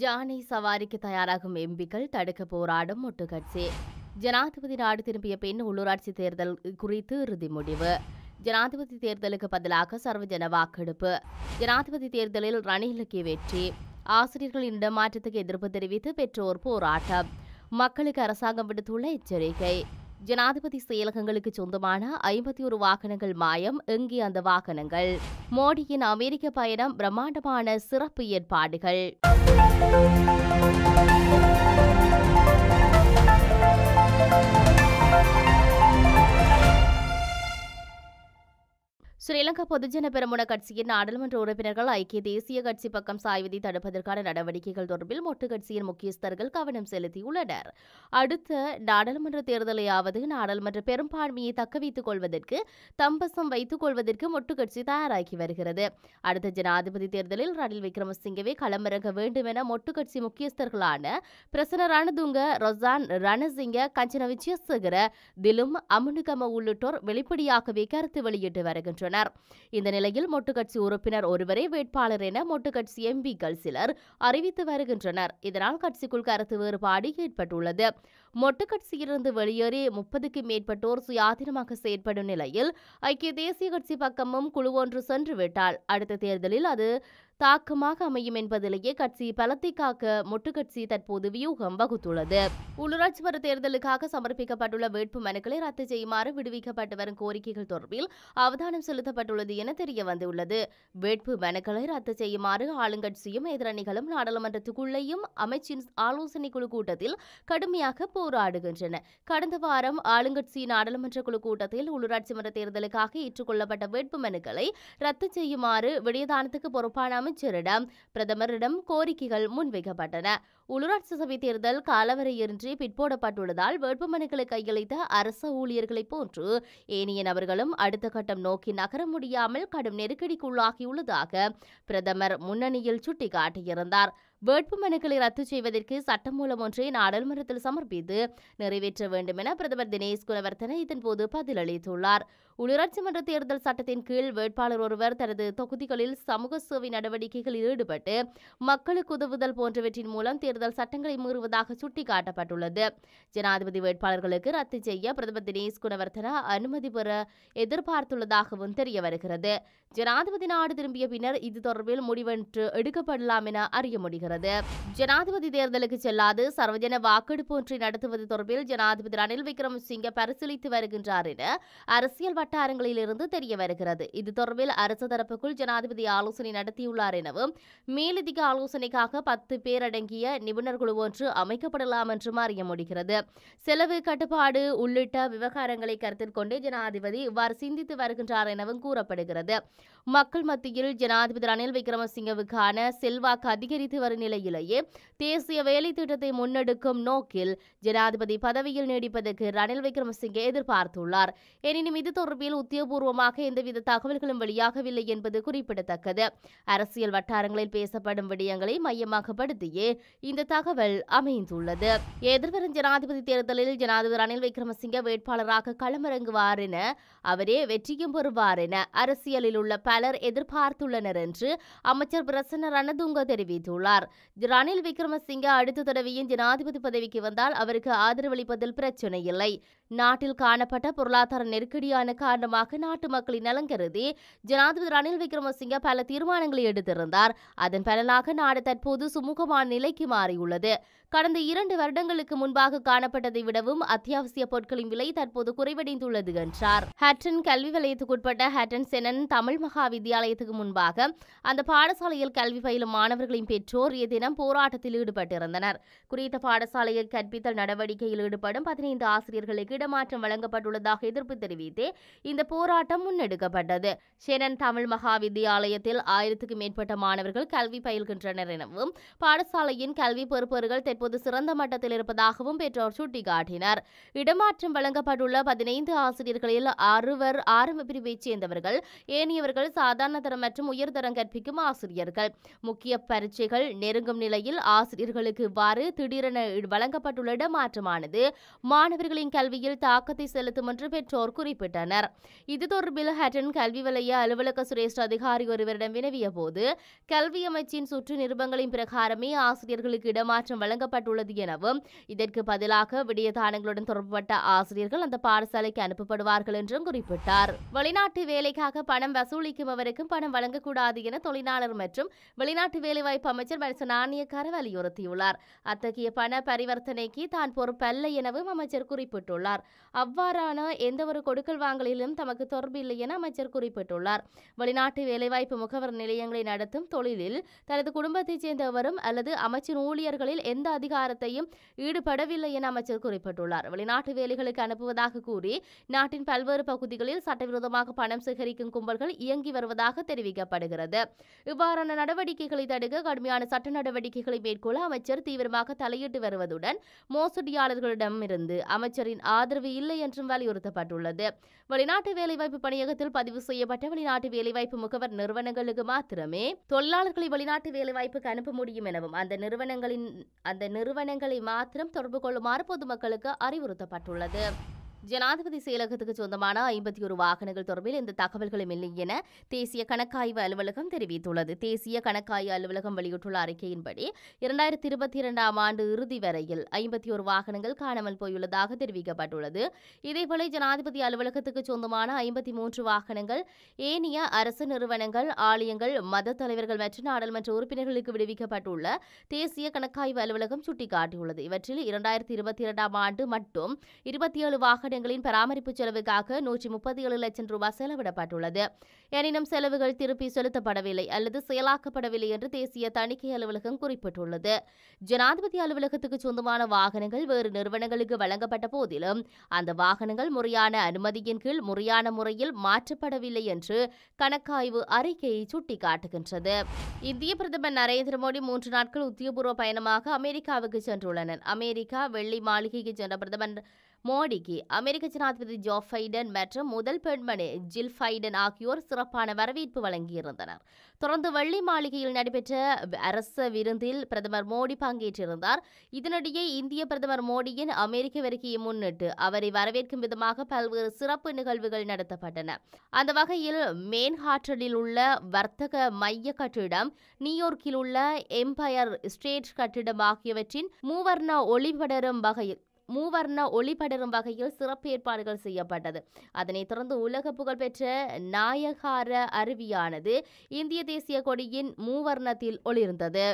ஜானை சவாரிக்கு தயாராகும் எம்பிக்கள் தடுக்க போராடும் முட்டுக்கட்சி ஜனாதிபதி நாடு திரும்பிய பின் உள்ளூராட்சி தேர்தல் குறித்து இறுதி முடிவு ஜனாதிபதி தேர்தலுக்கு பதிலாக சர்வஜன வாக்கெடுப்பு ஜனாதிபதி தேர்தலில் ரணிலுக்கு வெற்றி ஆசிரியர்களின் இடமாற்றத்துக்கு எதிர்ப்பு தெரிவித்து பெற்றோர் போராட்டம் மக்களுக்கு அரசாங்கம் விடுத்துள்ள எச்சரிக்கை ஜனாதிபதி செயலகங்களுக்கு சொந்தமான ஐம்பத்தி ஒரு வாகனங்கள் மாயம் எங்கே அந்த வாகனங்கள் மோடியின் அமெரிக்க பயணம் பிரம்மாண்டமான சிறப்பு ஏற்பாடுகள் ஸ்ரீலங்கா பொதுஜன பெருமுன கட்சியின் நாடாளுமன்ற உறுப்பினர்கள் ஐக்கிய தேசிய கட்சி பக்கம் சாய்வதை தடுப்பதற்கான நடவடிக்கைகள் தொடர்பில் மொட்டு கட்சியின் முக்கியஸ்தர்கள் கவனம் செலுத்தியுள்ளனர் அடுத்த நாடாளுமன்ற தேர்தலையாவது நாடாளுமன்ற பெரும்பான்மையை தக்கவைத்துக் கொள்வதற்கு தம்பசம் வைத்துக் கொள்வதற்கு மொட்டு கட்சி தயாராகி வருகிறது அடுத்த ஜனாதிபதி தேர்தலில் ரணில் விக்ரமசிங்கவே களமிறங்க வேண்டும் என மொட்டு கட்சி முக்கியஸ்தர்களான பிரசன ரணதுங்க ரொசான் ரணசிங்க கஞ்சன விஜயசேகர திலும் அமுனுகம உள்ளிட்டோர் வெளிப்படையாகவே கருத்து வெளியிட்டு வருகின்றனர் இந்த நிலையில் மொட்டுக்கட்சி உறுப்பினர் ஒருவரே வேட்பாளர் என மொட்டுக்கட்சி எம்பிக்கள் சிலர் அறிவித்து வருகின்றனர் இதனால் கட்சிக்குள் கருத்து வேறுபாடு ஏற்பட்டுள்ளது மொட்டுக்கட்சியிலிருந்து வெளியேறி முப்பதுக்கும் மேற்பட்டோர் சுயாதீனமாக செயற்படும் நிலையில் ஐக்கிய தேசிய கட்சி பக்கமும் குழு ஒன்று சென்று விட்டால் அடுத்த தேர்தலில் அது தாக்கமாக அமையும் என்பதிலேயே கட்சி பலத்தை காக்க மொட்டுக்கட்சி தற்போது வியூகம் வகுத்துள்ளது உள்ளூராட்சி மன்ற தேர்தலுக்காக சமர்ப்பிக்கப்பட்டுள்ள வேட்பு மனுக்களை ரத்து செய்யுமாறு விடுவிக்கப்பட்டு வரும் கோரிக்கைகள் தொடர்பில் அவதானம் செலுத்தப்பட்டுள்ளது என தெரிய வந்துள்ளது வேட்பு மனுக்களை ரத்து செய்யுமாறு ஆளுங்கட்சியும் எதிரணிகளும் நாடாளுமன்றத்துக்குள்ளேயும் அமைச்சின் ஆலோசனை குழு கூட்டத்தில் கடுமையாக போராடுகின்றன கடந்த வாரம் ஆளுங்கட்சி நாடாளுமன்ற குழு கூட்டத்தில் உள்ளூராட்சி மன்ற தேர்தலுக்காக ஏற்றுக்கொள்ளப்பட்ட மனுக்களை ரத்து செய்யுமாறு விடயதானத்துக்கு பொறுப்பான அமைச்சரிடம் பிரதமரிடம் கோரிக்கைகள் முன்வைக்கப்பட்டன உள்ளூராட்சி சபை தேர்தல் காலவரையின்றி பிற்போடப்பட்டுள்ளதால் வேட்புமனுக்களை கையளித்த அரச ஊழியர்களைப் போன்று ஏனைய நபர்களும் அடுத்த கட்டம் நோக்கி நகர முடியாமல் கடும் நெருக்கடிக்குள்ளாகியுள்ளதாக பிரதமர் முன்னணியில் சுட்டிக்காட்டியிருந்தார் வேட்புமனுக்களை ரத்து செய்வதற்கு சட்டமூலம் ஒன்றை நாடாளுமன்றத்தில் சமர்ப்பித்து நிறைவேற்ற வேண்டும் என பிரதமர் தினேஷ் குணவர்த்தன இதன்போது பதிலளித்துள்ளார் உள்ளூராட்சி மன்ற தேர்தல் சட்டத்தின் கீழ் வேட்பாளர் ஒருவர் தனது தொகுதிகளில் சமூக சேவை நடவடிக்கைகளில் ஈடுபட்டு மக்களுக்கு உதவுதல் போன்றவற்றின் மூலம் தேர்தல் சட்டங்களை மீறுவதாக சுட்டிக்காட்டப்பட்டுள்ளது ஜனாதிபதி வேட்பாளர்களுக்கு ரத்து செய்ய பிரதமர் தினேஷ் குணவர்த்தனா அனுமதி பெற எதிர்பார்த்துள்ளதாகவும் தெரிய வருகிறது ஜனாதிபதி நாடு திரும்பிய பின்னர் இது தொடர்பில் முடிவென்று எடுக்கப்படலாம் என அறிய முடிகிறது ஜனாதிபதி தேர்தலுக்கு செல்லாது சர்வஜன வாக்கெடுப்பு ஒன்றை நடத்துவது தொடர்பில் ஜனாதிபதி ரணில் விக்ரமசிங்க பரிசீலித்து வருகின்றார் என அரசியல் வட்டாரங்களிலிருந்து தெரிய வருகிறது இது தொடர்பில் அரசு தரப்புக்குள் ஜனாதிபதி ஆலோசனை நடத்தியுள்ளார் எனவும் மேலதிக ஆலோசனைக்காக பத்து பேர் அடங்கிய நிபுணர் குழு ஒன்று அமைக்கப்படலாம் என்றும் அறிய முடிகிறது செலவு கட்டுப்பாடு உள்ளிட்ட விவகாரங்களை கருத்தில் கொண்டு ஜனாதிபதி இவ்வாறு சிந்தித்து வருகின்றார் எனவும் கூறப்படுகிறது மக்கள் மத்தியில் ஜனாதிபதி ரணில் விக்ரமசிங்கவுக்கான செல்வாக்கு அதிகரித்து வரும் நிலையிலேயே தேசிய வேலை திட்டத்தை முன்னெடுக்கும் நோக்கில் ஜனாதிபதி பதவியில் நீடிப்பதற்கு ரணில் விக்ரமசிங்கே எதிர்பார்த்துள்ளார் எனினும் இது தொடர்பில் தொடர்பில் உத்தியோகபூர்வமாக எந்தவித தகவல்களும் வெளியாகவில்லை என்பது குறிப்பிடத்தக்கது அரசியல் வட்டாரங்களில் பேசப்படும் விடயங்களை மையமாகப்படுத்தியே இந்த தகவல் அமைந்துள்ளது எதிர்வரும் ஜனாதிபதி தேர்தலில் ஜனாதிபதி ரணில் விக்ரமசிங்க வேட்பாளராக களமிறங்குவார் என அவரே வெற்றியும் பெறுவார் என அரசியலில் உள்ள பலர் எதிர்பார்த்துள்ளனர் என்று அமைச்சர் பிரசன்ன ரணதுங்க தெரிவித்துள்ளார் ரணில் விக்ரமசிங்க அடுத்த தடவையும் ஜனாதிபதி பதவிக்கு வந்தால் அவருக்கு ஆதரவளிப்பதில் பிரச்சனை இல்லை நாட்டில் காணப்பட்ட பொருளாதார நெருக்கடியான காரணமாக நாட்டு மக்களின் நலன் கருதி ஜனாதிபதி ரணில் விக்ரமசிங்க பல தீர்மானங்களை எடுத்திருந்தார் அதன் பலனாக நாடு தற்போது சுமூகமான நிலைக்கு மாறியுள்ளது கடந்த இரண்டு வருடங்களுக்கு முன்பாக காணப்பட்டதை விடவும் அத்தியாவசிய பொருட்களின் விலை தற்போது குறைவடைந்துள்ளது என்றார் ஹட்டன் கல்வி வலயத்துக்குட்பட்ட ஹட்டன் செனன் தமிழ் மகா வித்தியாலயத்துக்கு முன்பாக அந்த பாடசாலையில் கல்வி பயிலும் மாணவர்களின் பெற்றோர் ஏதேனும் போராட்டத்தில் ஈடுபட்டிருந்தனர் குறித்த பாடசாலையில் கற்பித்தல் நடவடிக்கையில் ஈடுபடும் பதினைந்து ஆசிரியர்களுக்கு இடமாற்றம் வழங்கப்பட்டுள்ளதாக எதிர்ப்பு தெரிவித்து இந்த போராட்டம் முன்னெடுக்கப்பட்டது ஷெரன் தமிழ் மகா வித்தியாலயத்தில் ஆயிரத்துக்கும் மேற்பட்ட மாணவர்கள் கல்வி பயில்கின்றனர் எனவும் பாடசாலையின் கல்வி பொறுப்பர்கள் தற்போது சிறந்த மட்டத்தில் இருப்பதாகவும் பெற்றோர் சுட்டிக்காட்டினர் இடமாற்றம் வழங்கப்பட்டுள்ள பதினைந்து ஆசிரியர்களில் அறுவர் ஆரம்ப பிரிவைச் சேர்ந்தவர்கள் ஏனையவர்கள் சாதாரண தரம் மற்றும் உயர்தரம் கற்பிக்கும் ஆசிரியர்கள் முக்கிய பரீட்சைகள் நெருங்கும் நிலையில் ஆசிரியர்களுக்கு இவ்வாறு திடீரென வழங்கப்பட்டுள்ள இடமாற்றமானது மாணவர்களின் கல்வியில் கல்வியில் தாக்கத்தை செலுத்தும் என்று பெற்றோர் குறிப்பிட்டனர் இது தொடர்பில் ஹட்டன் கல்வி வலைய அலுவலக சுரேஷ்ட அதிகாரி ஒருவரிடம் வினவிய போது கல்வி அமைச்சின் சுற்று நிருபங்களின் பிரகாரமே ஆசிரியர்களுக்கு இடமாற்றம் வழங்கப்பட்டுள்ளது எனவும் இதற்கு பதிலாக விடயதானங்களுடன் தொடர்புபட்ட ஆசிரியர்கள் அந்த பாடசாலைக்கு அனுப்பப்படுவார்கள் என்றும் குறிப்பிட்டார் வெளிநாட்டு வேலைக்காக பணம் வசூலிக்குபவருக்கும் பணம் வழங்கக்கூடாது என தொழிலாளர் மற்றும் வெளிநாட்டு வேலைவாய்ப்பு அமைச்சர் நாணயக்கார வலியுறுத்தியுள்ளார் அத்தகைய பண பரிவர்த்தனைக்கு தான் பொறுப்பல்ல எனவும் அமைச்சர் குறிப்பிட்டுள்ளார் தெரிவித்துள்ளார் அவ்வாறான எந்த ஒரு கொடுக்கல் வாங்கலிலும் தமக்கு தொடர்பு இல்லை என அமைச்சர் குறிப்பிட்டுள்ளார் வெளிநாட்டு வேலைவாய்ப்பு முகவர் நிலையங்களை நடத்தும் தொழிலில் தனது குடும்பத்தைச் சேர்ந்தவரும் அல்லது அமைச்சின் ஊழியர்களில் எந்த அதிகாரத்தையும் ஈடுபடவில்லை என அமைச்சர் குறிப்பிட்டுள்ளார் வெளிநாட்டு வேலைகளுக்கு அனுப்புவதாக கூறி நாட்டின் பல்வேறு பகுதிகளில் சட்டவிரோதமாக பணம் சேகரிக்கும் கும்பல்கள் இயங்கி வருவதாக தெரிவிக்கப்படுகிறது இவ்வாறான நடவடிக்கைகளை தடுக்க கடுமையான சட்ட நடவடிக்கைகளை மேற்கொள்ள அமைச்சர் தீவிரமாக தலையிட்டு வருவதுடன் மோசடியாளர்களிடமிருந்து அமைச்சரின் ஆதரவு ஆதரவு இல்லை என்றும் வலியுறுத்தப்பட்டுள்ளது வெளிநாட்டு வேலைவாய்ப்பு பணியகத்தில் பதிவு செய்யப்பட்ட வெளிநாட்டு வேலைவாய்ப்பு முகவர் நிறுவனங்களுக்கு மாத்திரமே தொழிலாளர்களை வெளிநாட்டு வேலைவாய்ப்புக்கு அனுப்ப முடியும் எனவும் அந்த நிறுவனங்களின் அந்த நிறுவனங்களை மாத்திரம் தொடர்பு கொள்ளுமாறு பொதுமக்களுக்கு அறிவுறுத்தப்பட்டுள்ளது ஜனாதிபதி செயலகத்துக்கு சொந்தமான ஐம்பத்தி ஒரு வாகனங்கள் தொடர்பில் இந்த தகவல்களும் இல்லை என தேசிய கணக்காய்வு அலுவலகம் தெரிவித்துள்ளது தேசிய கணக்காய்வு அலுவலகம் வெளியிட்டுள்ள அறிக்கையின்படி இரண்டாயிரத்தி இருபத்தி இரண்டாம் ஆண்டு இறுதி வரையில் ஐம்பத்தி ஒரு வாகனங்கள் காணாமல் போயுள்ளதாக தெரிவிக்கப்பட்டுள்ளது இதேபோல ஜனாதிபதி அலுவலகத்துக்கு சொந்தமான ஐம்பத்தி மூன்று வாகனங்கள் ஏனைய அரசு நிறுவனங்கள் ஆலயங்கள் மத தலைவர்கள் மற்றும் நாடாளுமன்ற உறுப்பினர்களுக்கு விடுவிக்கப்பட்டுள்ள தேசிய கணக்காய்வு அலுவலகம் சுட்டிக்காட்டியுள்ளது இவற்றில் இரண்டாயிரத்தி இருபத்தி இரண்டாம் ஆண்டு மட்டும் இருபத்தி ஏழு வாகன கட்டிடங்களின் பராமரிப்பு செலவுக்காக நூற்றி முப்பத்தி ஏழு லட்சம் ரூபாய் செலவிடப்பட்டுள்ளது எனினும் செலவுகள் திருப்பி செலுத்தப்படவில்லை அல்லது செயலாக்கப்படவில்லை என்று தேசிய தணிக்கை அலுவலகம் குறிப்பிட்டுள்ளது ஜனாதிபதி அலுவலகத்துக்கு சொந்தமான வாகனங்கள் வேறு நிறுவனங்களுக்கு வழங்கப்பட்ட போதிலும் அந்த வாகனங்கள் முறையான அனுமதியின் கீழ் முறையான முறையில் மாற்றப்படவில்லை என்று கணக்காய்வு அறிக்கையை சுட்டிக்காட்டுகின்றது இந்திய பிரதமர் நரேந்திர மோடி மூன்று நாட்கள் உத்தியோகபூர்வ பயணமாக அமெரிக்காவுக்கு சென்றுள்ளனர் அமெரிக்கா வெள்ளி மாளிகைக்கு சென்ற பிரதமர் மோடிக்கு அமெரிக்க ஜனாதிபதி ஜோ ஃபைடன் மற்றும் முதல் பெண்மணி ஜில் ஃபைடன் ஆகியோர் சிறப்பான வரவேற்பு வழங்கியிருந்தனர் தொடர்ந்து வெள்ளி மாளிகையில் நடைபெற்ற அரச விருந்தில் பிரதமர் மோடி பங்கேற்றிருந்தார் இதனிடையே இந்திய பிரதமர் மோடியின் அமெரிக்க வருகையை முன்னிட்டு அவரை வரவேற்கும் விதமாக பல்வேறு சிறப்பு நிகழ்வுகள் நடத்தப்பட்டன அந்த வகையில் மேன்ஹாட்டலில் உள்ள வர்த்தக மைய கட்டிடம் நியூயார்க்கில் உள்ள எம்பயர் ஸ்டேட் கட்டிடம் ஆகியவற்றின் மூவர்ண ஒளிபடரும் வகையில் மூவர்ண ஒளிபடரும் வகையில் சிறப்பு ஏற்பாடுகள் செய்யப்பட்டது அதனைத் தொடர்ந்து உலக புகழ்பெற்ற நாயகார அருவியானது இந்திய தேசிய கொடியின் மூவர்ணத்தில் ஒளிர்ந்தது